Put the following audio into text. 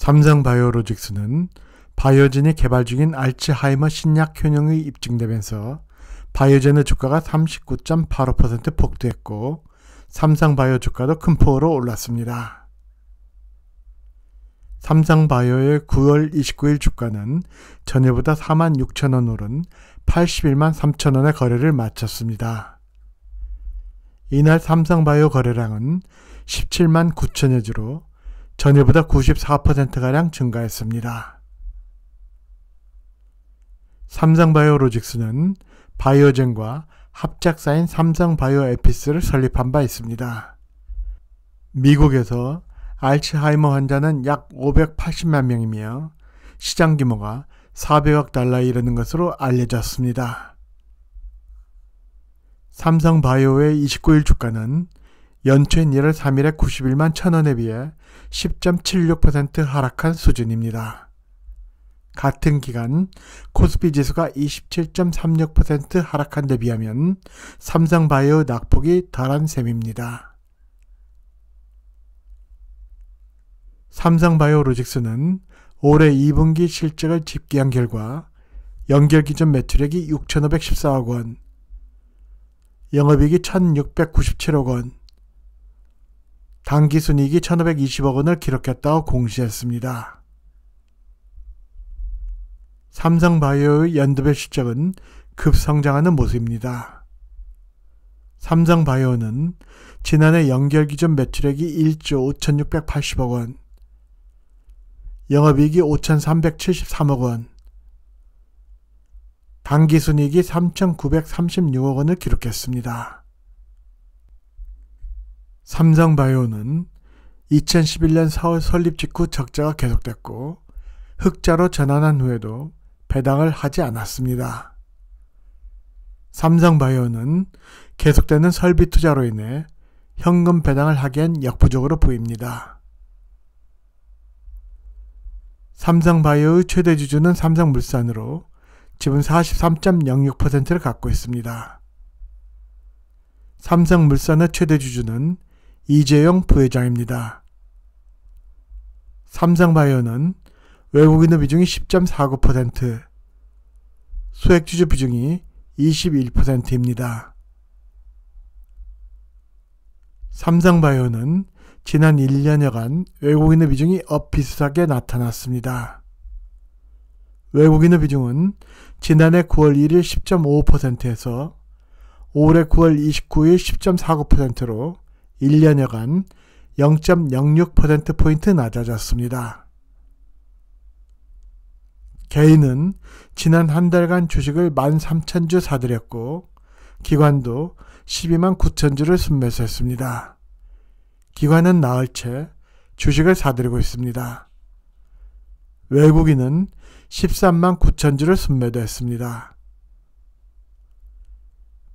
삼성 바이오로직스는 바이오젠이 개발 중인 알츠하이머 신약 효능이 입증되면서 바이오젠의 주가가 39.85% 폭등했고 삼성바이오 주가도 큰 폭으로 올랐습니다. 삼성바이오의 9월 29일 주가는 전일보다 4만 6천원 오른 81만 3천원의 거래를 마쳤습니다. 이날 삼성바이오 거래량은 17만 9천여 주로 전일보다 94%가량 증가했습니다. 삼성바이오로직스는 바이오젠과 합작사인 삼성바이오에피스를 설립한 바 있습니다. 미국에서 알츠하이머 환자는 약 580만 명이며 시장 규모가 400억 달러에 이르는 것으로 알려졌습니다. 삼성바이오의 29일 주가는 연초인일월 3일에 91만 천원에 비해 10.76% 하락한 수준입니다. 같은 기간 코스피 지수가 27.36% 하락한 데 비하면 삼성바이오 낙폭이 덜한 셈입니다. 삼성바이오 로직스는 올해 2분기 실적을 집계한 결과 연결 기준 매출액이 6,514억 원, 영업이익이 1,697억 원, 당기순이익이 1520억 원을 기록했다고 공시했습니다. 삼성바이오의 연도별 실적은 급성장하는 모습입니다. 삼성바이오는 지난해 연결 기준 매출액이 1조 5,680억 원, 영업이익이 5,373억 원, 당기순이익이 3,936억 원을 기록했습니다. 삼성바이오는 2011년 4월 설립 직후 적자가 계속됐고 흑자로 전환한 후에도 배당을 하지 않았습니다. 삼성바이오는 계속되는 설비 투자로 인해 현금 배당을 하기엔 역부족으로 보입니다. 삼성바이오의 최대 주주는 삼성물산으로 지분 43.06%를 갖고 있습니다. 삼성물산의 최대 주주는 이재영 부회장입니다. 삼성바이오는 외국인의 비중이 10.49%, 소액주주 비중이 21%입니다. 삼성바이오는 지난 1년여간 외국인의 비중이 엇 비슷하게 나타났습니다. 외국인의 비중은 지난해 9월 1일 10.55%에서 올해 9월 29일 10.49%로 1년여간 0.06%포인트 낮아졌습니다. 개인은 지난 한 달간 주식을 13,000주 사들였고 기관도 12만 9 0주를 순매수했습니다. 기관은 나흘째 주식을 사들이고 있습니다. 외국인은 13만 9 0주를 순매도했습니다.